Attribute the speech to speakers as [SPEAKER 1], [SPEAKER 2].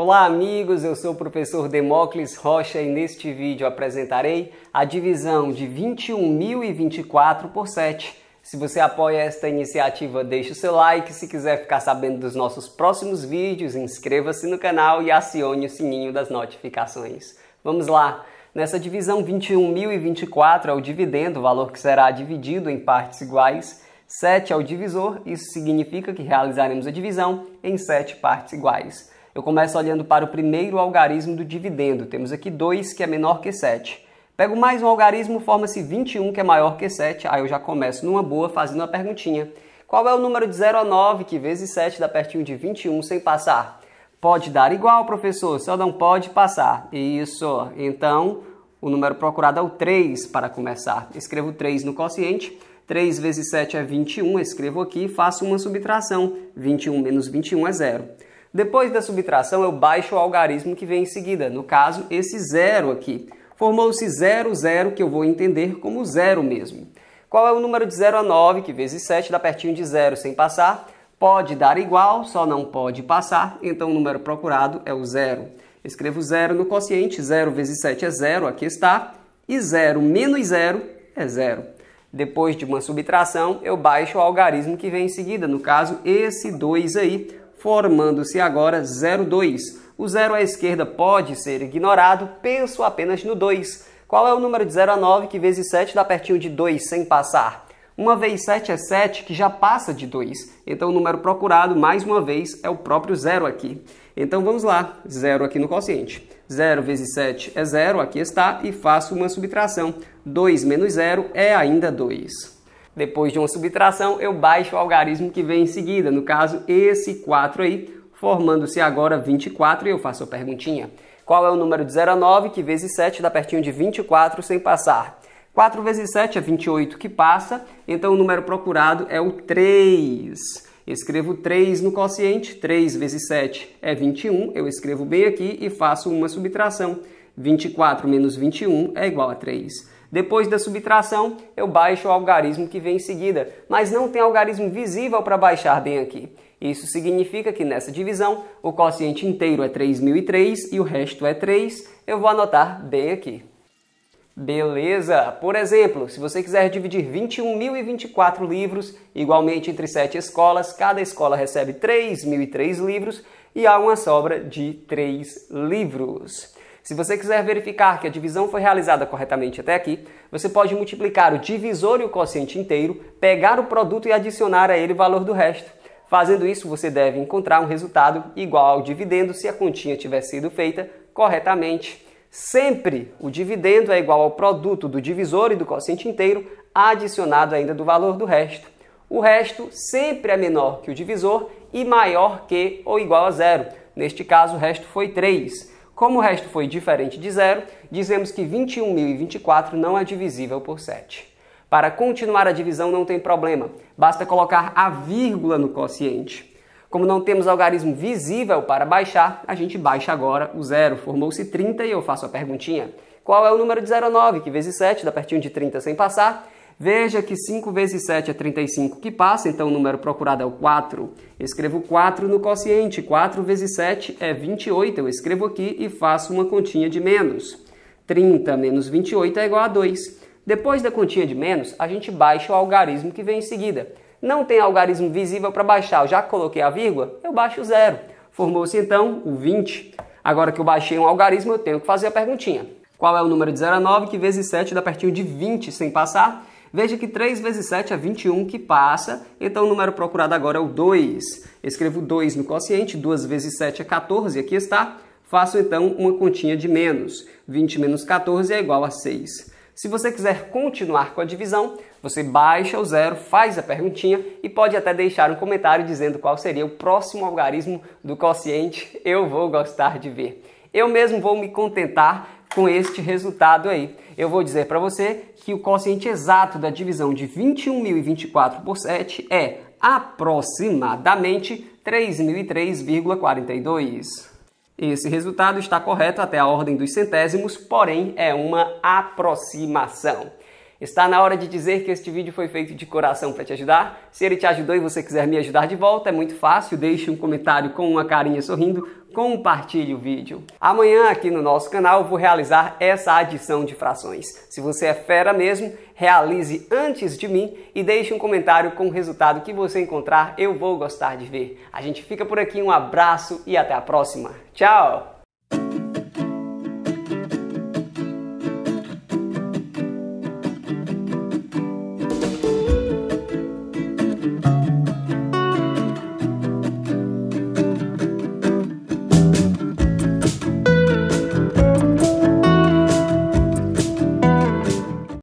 [SPEAKER 1] Olá, amigos. Eu sou o professor Demócles Rocha e neste vídeo apresentarei a divisão de 21.024 por 7. Se você apoia esta iniciativa, deixe o seu like. Se quiser ficar sabendo dos nossos próximos vídeos, inscreva-se no canal e acione o sininho das notificações. Vamos lá. Nessa divisão 21.024 é o dividendo, o valor que será dividido em partes iguais. 7 é o divisor, isso significa que realizaremos a divisão em 7 partes iguais. Eu começo olhando para o primeiro algarismo do dividendo. Temos aqui 2, que é menor que 7. Pego mais um algarismo, forma-se 21, que é maior que 7. Aí eu já começo numa boa fazendo uma perguntinha. Qual é o número de 0 a 9, que vezes 7 dá pertinho de 21 sem passar? Pode dar igual, professor, só não pode passar. Isso. Então, o número procurado é o 3 para começar. Escrevo 3 no quociente. 3 vezes 7 é 21, escrevo aqui, e faço uma subtração. 21 menos 21 é 0. Depois da subtração, eu baixo o algarismo que vem em seguida, no caso, esse zero aqui. Formou-se zero, zero, que eu vou entender como zero mesmo. Qual é o número de 0 a 9, que vezes 7 dá pertinho de zero sem passar? Pode dar igual, só não pode passar, então o número procurado é o zero. Escrevo zero no quociente, 0 vezes 7 é zero, aqui está, e 0 menos zero é zero. Depois de uma subtração, eu baixo o algarismo que vem em seguida, no caso, esse 2 aí, formando-se agora 02. O 0 à esquerda pode ser ignorado, penso apenas no 2. Qual é o número de 0 a 9 que vezes 7 dá pertinho de 2 sem passar? Uma vez 7 é 7, que já passa de 2. Então o número procurado, mais uma vez, é o próprio zero aqui. Então vamos lá, zero aqui no quociente. 0 vezes 7 é 0, aqui está, e faço uma subtração. 2 menos 0 é ainda 2. Depois de uma subtração, eu baixo o algarismo que vem em seguida. No caso, esse 4 aí, formando-se agora 24, e eu faço a perguntinha. Qual é o número de 0 a 9 que vezes 7 dá pertinho de 24 sem passar? 4 vezes 7 é 28 que passa, então o número procurado é o 3. Escrevo 3 no quociente, 3 vezes 7 é 21, eu escrevo bem aqui e faço uma subtração. 24 menos 21 é igual a 3. Depois da subtração, eu baixo o algarismo que vem em seguida, mas não tem algarismo visível para baixar bem aqui. Isso significa que nessa divisão, o quociente inteiro é 3003 e o resto é 3. Eu vou anotar bem aqui. Beleza! Por exemplo, se você quiser dividir 21.024 livros igualmente entre sete escolas, cada escola recebe 3.003 livros e há uma sobra de 3 livros. Se você quiser verificar que a divisão foi realizada corretamente até aqui, você pode multiplicar o divisor e o quociente inteiro, pegar o produto e adicionar a ele o valor do resto. Fazendo isso, você deve encontrar um resultado igual ao dividendo se a continha tiver sido feita corretamente. Sempre o dividendo é igual ao produto do divisor e do quociente inteiro, adicionado ainda do valor do resto. O resto sempre é menor que o divisor e maior que ou igual a zero. Neste caso, o resto foi 3. Como o resto foi diferente de zero, dizemos que 21.024 não é divisível por 7. Para continuar a divisão não tem problema, basta colocar a vírgula no quociente. Como não temos algarismo visível para baixar, a gente baixa agora o zero. Formou-se 30 e eu faço a perguntinha. Qual é o número de 0 a 9, que vezes 7 dá pertinho de 30 sem passar? Veja que 5 vezes 7 é 35, que passa, então o número procurado é o 4. escrevo 4 no quociente, 4 vezes 7 é 28. Eu escrevo aqui e faço uma continha de menos. 30 menos 28 é igual a 2. Depois da continha de menos, a gente baixa o algarismo que vem em seguida. Não tem algarismo visível para baixar, eu já coloquei a vírgula, eu baixo o zero. Formou-se então o 20. Agora que eu baixei um algarismo, eu tenho que fazer a perguntinha. Qual é o número de 0 a 9 que vezes 7 dá pertinho de 20 sem passar? Veja que 3 vezes 7 é 21 que passa, então o número procurado agora é o 2. escrevo 2 no quociente, 2 vezes 7 é 14, aqui está. Faço então uma continha de menos. 20 menos 14 é igual a 6. Se você quiser continuar com a divisão, você baixa o zero, faz a perguntinha e pode até deixar um comentário dizendo qual seria o próximo algarismo do quociente. Eu vou gostar de ver. Eu mesmo vou me contentar com este resultado aí. Eu vou dizer para você que o quociente exato da divisão de 21.024 por 7 é aproximadamente 3003,42. Esse resultado está correto até a ordem dos centésimos, porém é uma aproximação. Está na hora de dizer que este vídeo foi feito de coração para te ajudar. Se ele te ajudou e você quiser me ajudar de volta, é muito fácil. Deixe um comentário com uma carinha sorrindo, compartilhe o vídeo. Amanhã aqui no nosso canal vou realizar essa adição de frações. Se você é fera mesmo, realize antes de mim e deixe um comentário com o resultado que você encontrar. Eu vou gostar de ver. A gente fica por aqui, um abraço e até a próxima. Tchau!